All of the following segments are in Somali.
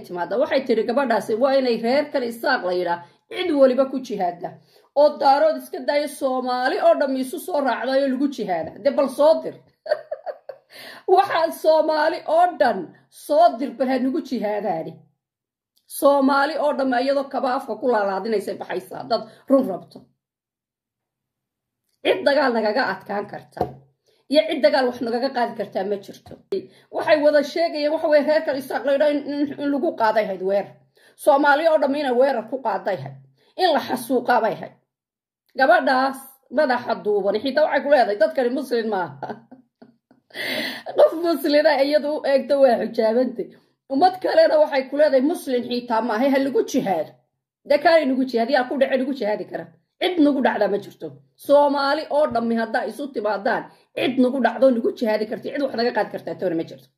timaada waxay tidhi gabadhaasi waa inay reer isaaq la yidhaa cid weliba ku jihaadda oo daarood iska daaya soomaali oo dhammi isu soo raacdo raacdayo lagu jihaada de bal soo dir waxaad soomaali oo dhan soo dir bal nagu jihaadaani soomaali oo dhamm iyadoo kaba afka ku laalaadinaysa baxaysaa dad run rabto cid dagaal nagaga adkaan karta iyo cid dagaal wax nagaga qaadi kartaa ma jirto waxay wada sheegayeen waxa weye reerka isaaq laydha in lagu qaaday hayd weerar soomaaliya oo dhamm weerar ku qaaday hayd in la xasuuqaabay hayd gabadhaas madaxa duuban xitaa waxay ku leedahay dadkani muslin maaha qof muslina ah iyadu u eegta waa xujaabantay ummad kalena waxay ku leedahay muslin xiitaa maaha ha lagu jihaado dee nagu jihaadi yaa ku dhace nagu jihaadi kara cid nagu dhacdaa ma jirto soomaali oo dhammi haddaa isu timaadaan cid nagu dhacdo nagu jihaadi karti cid wax naga qaadi kartaa toona ma jirto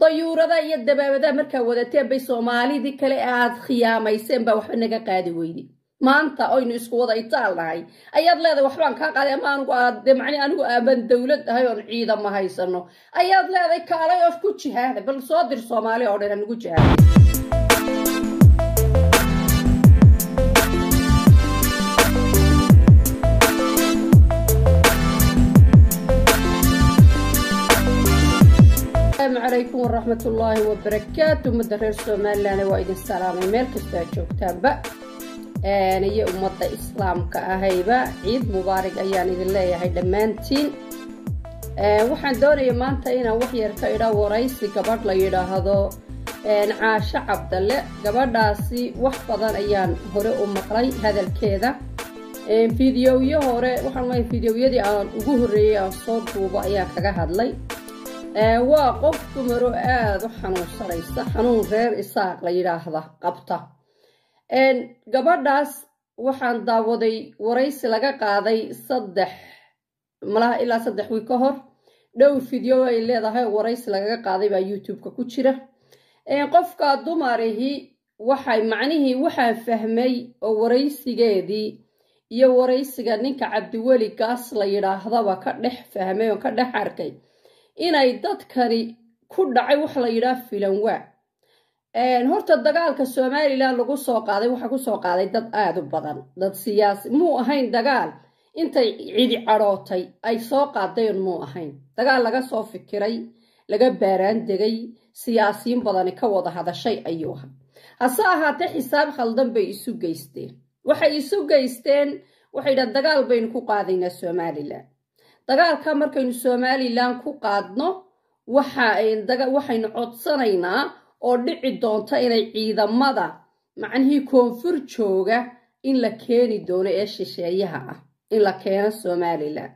dayuurada iyo dabaabadaha markaa wadateen bay soomaalidii kale aad khiyaamayseen baa waxba naga qaadi weyne maanta oynu isku wada itaal nahay ayaad leedahay waxbaan kaa qaaday ama anigu aade macni anigu aaban dowlad ahay oon ciidama haysano ayaad leedahay kaalay of ku jihaada bal soo dir soomaaliya oo dhan ha nagu jihaada asalaamu calaykum waraxmat ullaahi wabarakaatu ummadda reer somalilan waa idin salaamay meel kastoo aa joogtaanba iyo ummadda islaamka ahayba ciid mubaarig ayaan idin leeyahay dhammaantiin waxaan doonaya maanta inaan wax yar ka idha waraysi gabadh la yidhaahdo caasho cabdalle gabadhaasi wax badan ayaan hore u maqlay hadalkeeda fideoyo hore waxaan leeyahay fideoyadii aan ugu horreeyey aan soo duubo ayaan kaga hadlay waa qof dumaro aad u xanuunsanaysa xanuun reer isaaq la yidhaahda qabta gabadhaas waxaan daawaday waraysi laga qaaday saddex malaha ilaa saddex wiig ka hor dhowr fideo ay leedahay waraysi lagaga qaaday baa youtube-ka ku jira qofka dumarihi waxay macnihii waxaan fahmay oo waraysigeedii iyo waraysiga ninka cabdiweli gaas la yidhaahdaba ka dhex fahmay oo ka dhex arkay inay dadkani ku dhacay waxa la yidhaha filanwaa horta dagaalka somalilan lagu soo qaaday waxaa kusoo qaaday dad aada u badan dad siyaasi muu ahayn dagaal intay cidi cadhootay ay soo qaadeen muu ahayn dagaal laga soo fikiray laga baaraan degay siyaasiyin badani ka wada hadashay ayuu ahaa hase ahaatee xisaab khaldan bay isu geysteen waxay isu geysteen waxay dhaha dagaal baynu ku qaadaynaa somalilan dagaalka markaynu somalilan ku qaadno waxaynu codsanaynaa oo dhici doonta inay ciidamada macnihii koonfur jooga in la keeni doono ee shisheeyaha ah in la keeno somalilan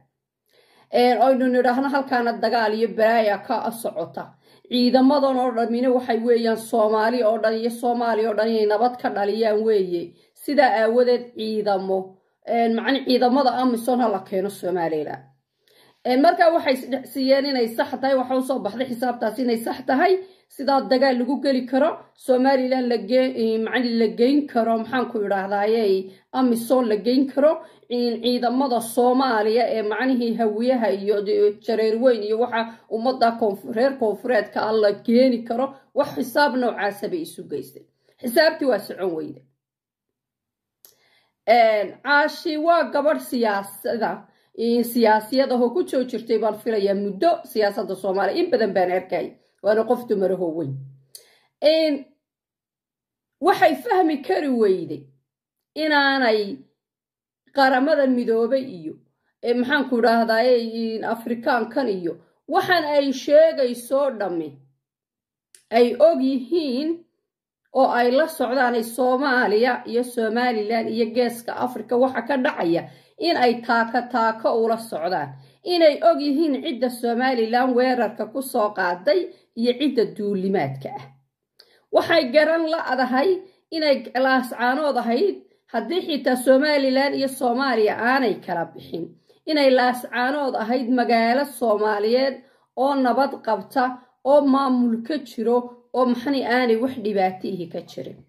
aynu nidhaahno halkaana dagaal iyo baraaya ka socota ciidamadan oo dhamina waxay weeyaan soomaali oo dhan iyo soomaaliya oo dhan inay nabad ka dhaliyaan weeye sidaa aawadeed ciidamo macni ciidamada amison ha la keeno somalilan markaa waxay isdhexsiiyeen inay sax tahay waxa usoo baxday xisaabtaas inay sax tahay sidaa dagaal lagu geli karo somalilan lagmacani la geyn karo maxaanku idhaahdaaye amisoon la geyn karo ciidamada soomaaliya ee macnihii hawiyaha iyo jareerweyn iyo waxa ummadda reer koonfureedka a ah la geeni karo wax xisaab noocaasa bay isu geystay xisaabtii waa socon weyde caashi waa gabadh siyaasada siyaasiyad ahoo ku joo jirtay baan filayaa muddo siyaasada soomaaliya in badan baan arkay waana qof dumaraho weyn waxay fahmi kari weyday inaanay qaramada midoobay iyo maxaanku idhaahdaa afrikaankan iyo waxaan ay sheegaysoo dhammi ay og yihiin oo ay la socdaanay soomaaliya iyo somalilan iyo geeska afrika waxa ka dhacaya in ay taako taako ula socdaan inay og yihiin cidda somalilan weerarka ku soo qaaday iyo cidda duulimaadka ah waxay garan la-dahay inay laascaanood ahayd haddii xitaa somalilan iyo soomaaliya aanay kala bixin inay laascaanood ahayd magaalo soomaaliyeed oo nabad qabta oo maamul ka jiro oo maxni aanay wax dhibaatihii ka jirin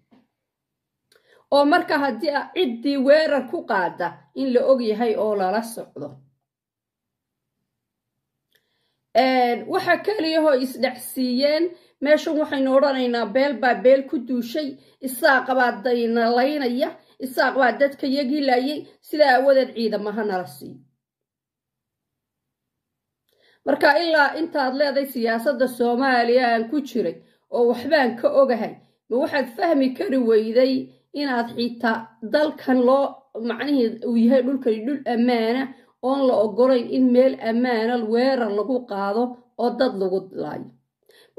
oo marka haddii ciddii weerar ku qaada in la og yahay oo lala socdo waxaa keliyahoo isdhacsiiyeen meeshan waxaynu odhanaynaa beel baa beel ku duushay isaaqa baa daynalaynaya isaaq dadka yagilayay sidaa awadeed ciidamaha nala siiyo marka ilaa intaad leedahay siyaasadda soomaaliya aan ku jiray oo waxbaan ka ogahay ma waxaad fahmi kari weyday inaad xitaa dalkan loo macnihii uu yahay dhulkani dhul ammaana oon la ogolayn in meel ammaana weerar lagu qaado oo dad lagu laayo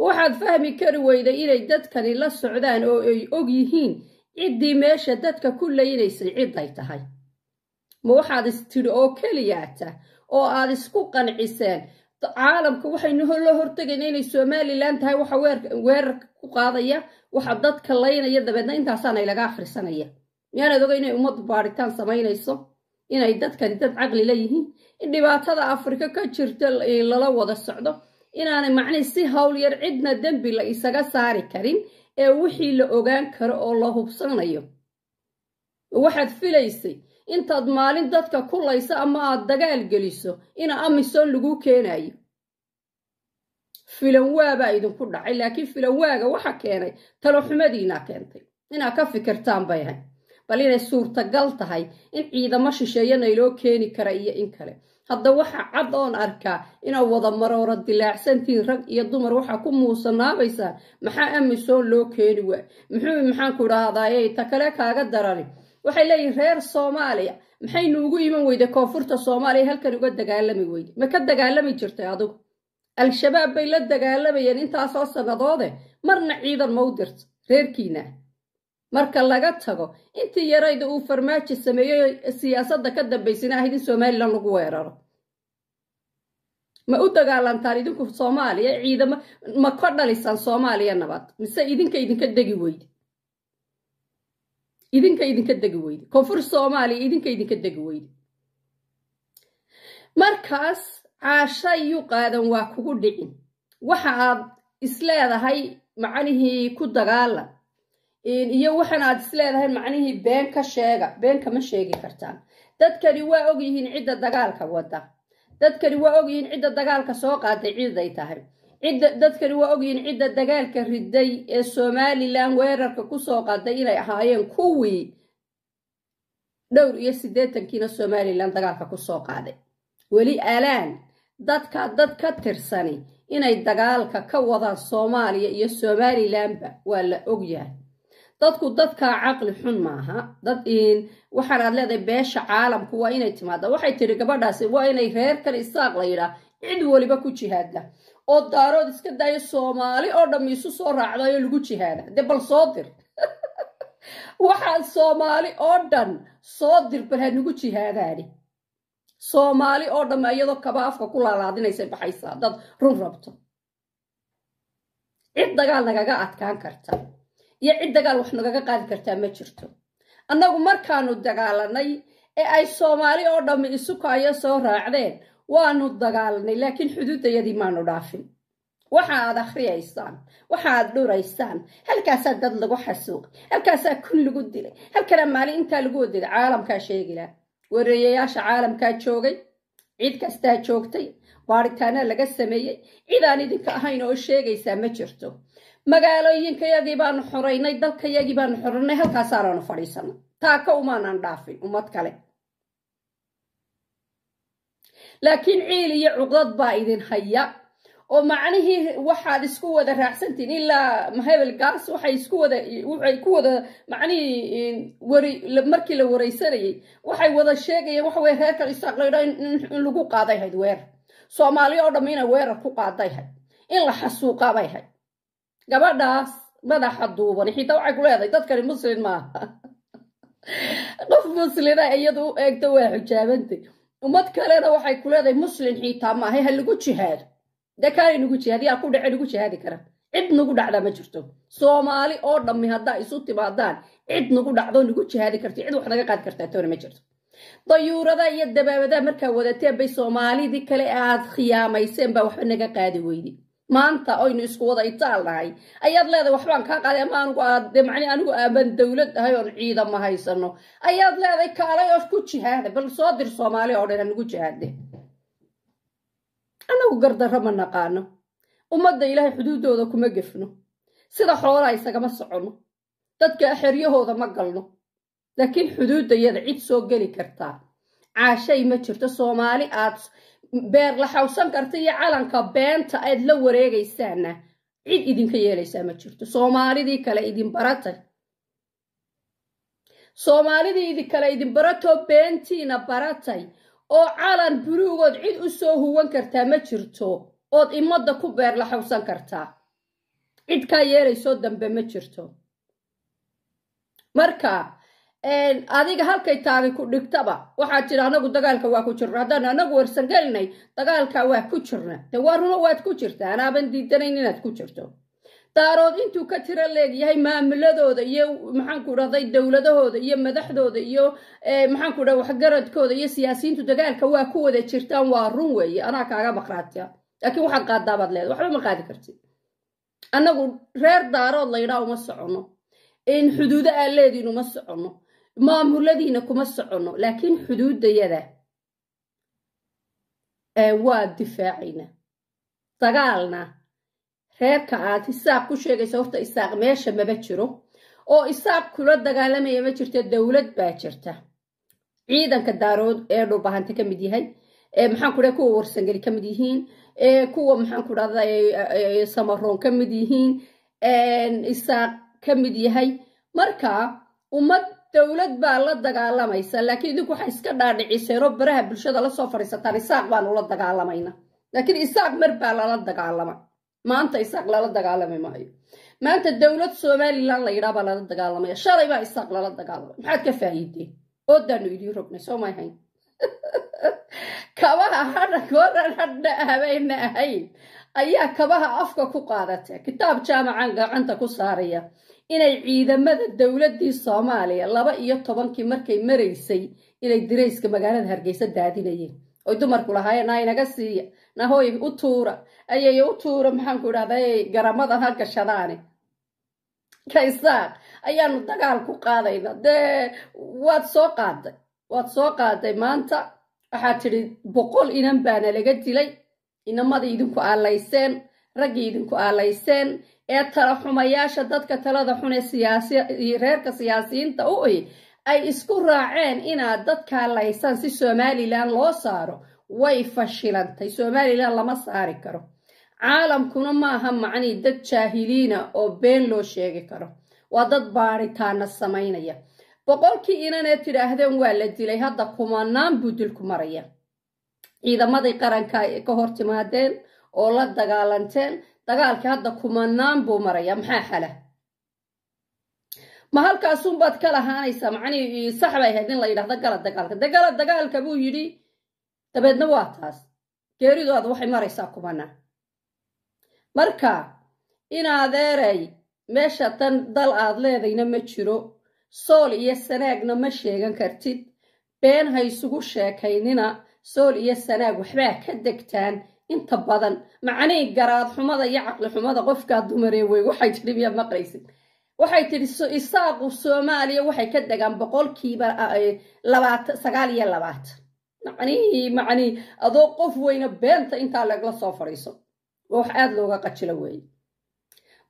waxaad fahmi kari weyday inay dadkani la socdaan oo ay og yihiin ciddii meesha dadka ku laynaysay cidday tahay ma waxaad istidhi oo keliyaata oo aad isku qanciseen caalamka waxaynu la hortegayna inay somalilan tahay waxa weerarka ku qaadaya waxaa hmm. dadka laynaya dabeedna intaasaanay laga akhrisanaya miyaanaad oga inay ummadu baaritaan samaynayso inay dadkani dad caqli leeyihiin in dhibaatada afrika ka jirta lala wada socdo inaanay macnihi si howl yar cidna dembi la isaga saari karin ee wixii la ogaan karo oo la hubsanayo waxaad filaysay intaad maalin dadka ku layso ama aad dagaal geliso ina amisoon laguu keenayo filan waabaa idinku dhacay laakiin filan waaga waxa keenay talo xumadiinaa keentay inaad ka fikirtaan bay ahayd bal inay suurtagal tahay in ciidamo shisheeyana iloo keeni kara iyo in kale hadda waxaa cad oon arkaa inaa wada maroora dilaacsantiin rag iyo dumar waxaa ku muusanaabaysaan maxaa amisoon loo keeni waa muxuu maxaanku idhaahdaayey ta kale kaaga darani waxay leeyihin reer soomaaliya maxaynu ugu iman weyday koonfurta soomaaliya halkan uga dagaalami weyday ma ka dagaalami jirtay adigu al-shabaab bay la dagaalamayeen intaasoo sannadoode marna ciidan ma u dirto reerkiina marka laga tago intii yarayda uu farmaajo sameeyey siyaasadda ka dambaysana ahayd in somalilan lagu weeraro ma u dagaalantaan idinku soomaaliya ciidamo ma ka dhalisaan soomaaliya nabad mise idinka idinka degi weyde idinka idinka degi weyde koonfur soomaaliya idinka idinka degi weyde markaas caashayu qaadan waa kugu dhicin waxa aad isleedahay macnihii ku dagaala iyo waxan aad isleedahay macnihii beenka sheega beenka ma sheegi kartaan dadkani waa ogyihiin cidda dagaalka wada dadkani waa ogyihiin cidda dagaalka soo qaaday ciday tahay dadkani waa ogyihiin cidda dagaalka riday ee somalilan weerarka kusoo qaaday inay ahaayeen kuwii dhowr iyo sideetankiina somalilan dagaalka kusoo qaaday weli alaan dadka dad ka tirsani inay dagaalka ka wadaan soomaaliya iyo somalilanba waa la ogyahay dadku dadkaa caqli xun maaha dad waxaan aad leedahay beesha caalamku waa inay timaada waxay tiri gabadhaasi waa inay reerkan isaaq la yidhaa cid weliba ku jihaada oo daarood iska daaya soomaali oo dhamm isu soo raacda raacdayo lagu jihaada dee bal soo dir waxaan soomaali oo dhan soo dir bal ha nagu jihaadaani soomaali oo dhamme iyadoo kaba afka ku laalaadinaysay baxaysaa dad run rabto cid dagaal nagaga adkaan karta iyo cid dagaal wax nagaga qaadi kartaa ma jirto annagu markaanu dagaalanay ee ay soomaali oo dhamme isukayo soo raacdeen waanu dagaalanay laakiin xuduudayadii maanu dhaafin waxa aad akhriyaysaan waxa aad dhuraysaan halkaasaa dad lagu xasuuqay halkaasaa kun lagu dilay halkana maali intaa lagu odeeda caalamkaa sheegila wareeyayaasha caalamkaa joogay cid kastaa joogtay baadhitaana laga sameeyey cidaan idinka ahayn oo sheegaysaa ma jirto magaalooyinkayagii baanu xoraynay dalkayagii baanu xoraynay halkaasaanaanu fadhiisanay taaka umaanan dhaafin ummad kale laakiin ciil iyo cuqdad baa idin haya oo macnihii waxaad isku wada raacsantiin ilaa mahebel gaas waxay isku wada waxay ku wada macnihii wari markii la waraysanayay waxay wada sheegayeen waxa weye reerkan isaqlaydha in lagu qaaday hayd weer soomaaliya oo dhamm inay ah weerar ku qaaday hayd in la xasuuqaa hayd gabadhaas madaxa duuban xitaa waxay ku leedahay dadkani muslin maaha qof muslina ah iyadu u eegta waa xujaabantay ummad kalena waxay ku leedahay muslin xitaa maaha ha lagu jihaado dakaale nagu jihaadi yaa ku dhace nagu jihaadi kara cid nagu dhacda ma jirto soomaali oo dhammi haddaa isu timaadaan cid nagu dhacdo nagu jihaadi karto cid wax naga qaadi kartaa toona ma jirto dayuurada iyo dabaabadaa markaa wadateen bay soomaalidii kale aad khiyaamayseen baa waxba naga qaadi weydi maanta oynu isku wada itaal nahay ayaad leedahay waxbaan kaa qaaday ama anigu aade anigu aaban dawlad ahay oon ciidama haysano ayaad leedahay kaalay oo ku jihaada bal soo dir soomaali oo dhan hanagu jihaade annagu gardarro ma naqaano ummadda ilaahay xuduuddooda kuma gefno sida xoolaa isagama soconno dadka xeryahooda ma galno laakiin xuduudda yada cid soo geli kartaa caashay ma jirto soomaali aad beer la xawsan karta iyo calanka beenta aad la wareegaysaana cid idinka yeelaysaa ma jirto soomaalidii kale idin baratay soomaalidii idin kale idin baratoo beentiina baratay oo calan buruugood cid u soo huwan kartaa ma jirto ood imadda ku beer la xawsan kartaa cid kaa yeelaysoo dambe ma jirto marka adiga halkay taagay ku dhigtaba waxaad jira anagu dagaalka waa ku jirna haddaan anagu warsangelinay dagaalka waa ku jirna dee waa runo waad ku jirtaa anaaban diidanay inaad ku jirto daarood intuu ka tiro leegyahay maamuladooda iyo maxaanku dhahday dowladahooda iyo madaxdooda iyo eh, maxaanku dhaha waxgaradkooda iyo siyaasiyiintu dagaalka waa ku wada jirtaan waa run weeye anaa kaaga maqraatiya laakiin waxaad qaaddaa baad leedahay waxba ma qaadi kartid annagu reer daarood laydhaa uma soconno in xuduudo aaleediin uma socono maamuladiina kuma soconno laakiin xuduudayada eh, waa difaacayna dagaalna reebka aad hisaab ku sheegaysa horta isaaq meesha maba jiro oo isaaq kula dagaalamaya ma jirta dowlad baa jirta ciidanka daarood ee dhubahante ka mid yahay maxaanku raa kuwa warsangeli ka mid yihiin kuwa maxaanku dhada samaroon ka mid yihiin isaaq ka mid yahay marka ummad dowlad baa la dagaalamaysa laakiin idinku waxaa iska dhaadhiciseenoo baraha bulshada lasoo fadhiisataan isaaq baanu la dagaalamayna laakiin isaaq mar baa lala dagaalama maanta isaaq lala dagaalami maayo maanta dowlad somalilan la yidhaa baa lala dagaalamaya shalay baa isaaq lala dagaalamay maxaad ka faa'iideen ooddaanu idiin rognay soo may hayn kabaha hadhankoodan hadhna habeena ahayn ayaa kabaha afka ku qaadatay kitaab jaamacan gacanta ku saaraya inay ciidamada dowladdii soomaaliya laba iyo tobankii markay maraysay inay dirayska magaalada hargeysa daadinayeen oy dumarku lahaayeen na inaga siiya nahoy u tuura ayay u tuura maxaanku idhahday garamada ha gashadaane kaysaaq ayaanu dagaal ku qaadayna dee waad soo qaaday waad soo qaaday maanta waxaad tidhi boqol inan baana laga dilay inamadii idinku aalayseen raggii idinku aalayseen ee tala xumayaasha dadka talada xune siyaasi reerka siyaasiyiinta u oy ay isku raaceen inaad dadkaa laysan si somalilan loo saaro way fashilantay somalilan lama saari karo caalamkuna maaha macni dad jaahiliina oo been loo sheegi karo waa dad baaritaana samaynaya boqolkii inanee tidhaahdeen waa la dilay hadda kumanaan buu dilku maraya ciidamaday qaranka ka hortimaadeen oo la dagaalanteen dagaalkii hadda kumanaan buu maraya maxaa xala ma halkaasunbaad ka lahaanaysaa macnii sax bay ahayd in la yidhahda gala dagaalka degala dagaalka buu yidhi dabeedna waa taas geeridu aad waxay maraysaa kubana marka in adeerey meesha tan dal aad leedayna ma jiro sool iyo sanaagna ma sheegan kartid been ha isugu sheekaynina sool iyo sanaag waxbaa ka degtaan inta badan macnii garaad xumada iyo caqli xumada qofkaa dumaree wey waxay tidhi miyaa waxay tidhi isaaqu soomaaliya waxay ka degaan boqolkiiba sagaal iyo adoo qof weyne beenta intaa lagla soo fadhiiso wax aada looga qajilo weeye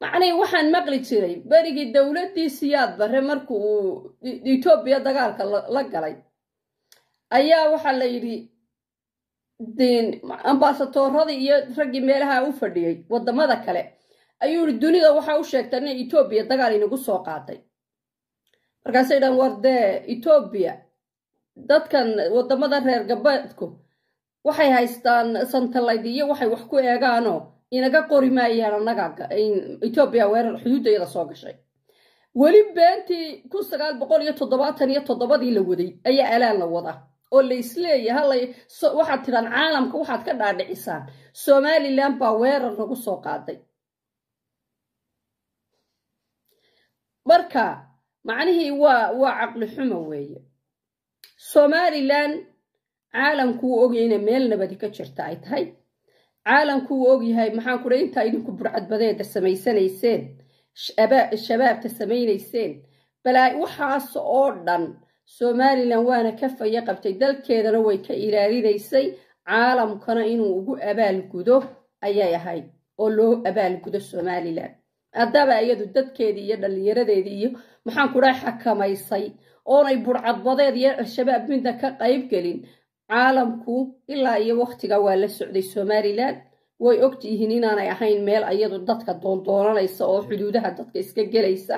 macnihii waxaan maqli jiray berigii dowladdii siyaad barre marku uu e, etoobiya dagaalka la galay ayaa waxaa la yidhi ambaasadoorradii iyo raggii meelaha u fadhiyey waddamada kale ayuu ihi dunida waxaa u sheegta ina etoobiya dagaal inagu soo qaatay markaasay dhan war dee etoobiya dadkan wadamada reer galbeedku waxay haystaan santallayd iyo waxay wax ku eegaanoo inaga qori maayaan annaga etoobiya weerar xuduuddayada soo gashay weli beentii kun sagaal boqol iyo toddobaatan iyo toddobadii la waday ayaa alaan la wadaa oo laisleeya halay waxaad tidhaan caalamka waxaad ka dhaadhicisaan somalilan baa weerar nagu soo qaaday marka macnihii waa waa caqli xumo weeye somalilan caalamku caalamkuu ogyayna meel nabadi ka jirta ay tahay caalamku caalamkuu ogyahay maxaan kudha intaa idinku burcadbadeeda samaysanayseen shabaabta samaynayseen balaa waxaas oo dhan somalilan waana ka fayo qabtay dalkeedana way ka ilaalinaysay caalamkana inuu ugu abaalgudo ayay ahayd oo loo abaalgudo somalilan haddaba iyadu dadkeedii iyo dhallinyaradeedii iyo maxaan kudhaha xakamaysay oonay burcadbadeed iyo al-shabaab midna ka qayb gelin caalamku ilaa iyo wakhtiga waa la socday somalilan way ogtiyihiin inaanay ahayn meel iyadu dadka doondoonanaysa oo xuduudaha dadka iska gelaysa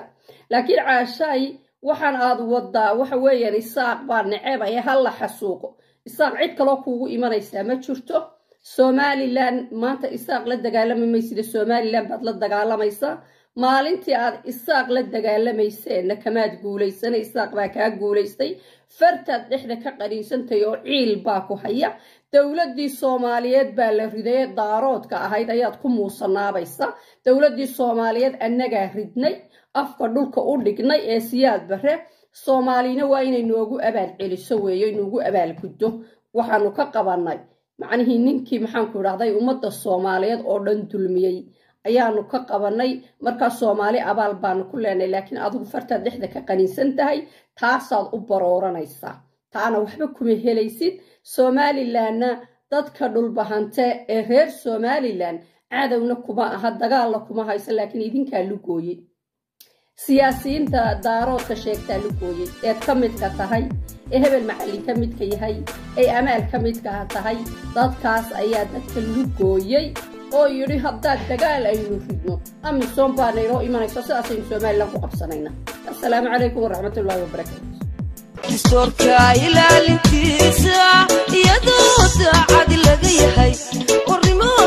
laakiin caashaay waxaan aad wadaa waxa weeyaan isaaq baa necebaya ha la xasuuqo isaaq cid kaloo kuugu imanaysaa ma jirto somalilan maanta isaaq la dagaalami maysida somalilan baad la dagaalamaysaa maalintii aad isaaq la dagaalamayseena kamaad guulaysana isaaq baa kaa guulaystay fartaad dhexda ka qariinsantay oo ciil baa ku haya dowladdii soomaaliyeed baa la ridaye daaroodka ahayd ayaad ku muusanaabaysa dowladdii soomaaliyeed annagaa ridnay afka dhulka u dhignay ee siyaad bare soomaalina waa inay noogu abaal celiso weeye noogu abaal guddo waxaanu ka qabannay macnihii ninkii maxaanku idhahday ummadda soomaaliyeed oo dhan dulmiyey ayaanu ka qabanay markaa soomaali abaal baanu ku leenay laakiin adugu fartaad dhexda ka qaniinsan tahay taasaad u barooranaysaa taana waxba kuma helaysid somalilanna dadka dhulbahante ee reer somalilan cadowna kuma aha dagaalna kuma haysa laakiin idinkaa lugooyey siyaasiyiinta daaroodka sheegtaa lugooyey eed ka midka tahay ee hebel macallin ka midka yahay ee amaal ka midka tahay dadkaas ayaa dadka lugooyey oo yidhi haddaad dagaal aynu ridno amisom baa naynoo imanayso sidaasaynu somalilan ku qabsanayna asalaamu calaykum waraxmatullaahi wabarakaatu dastuurka ilaalintiisa iyadoo daacad laga yahay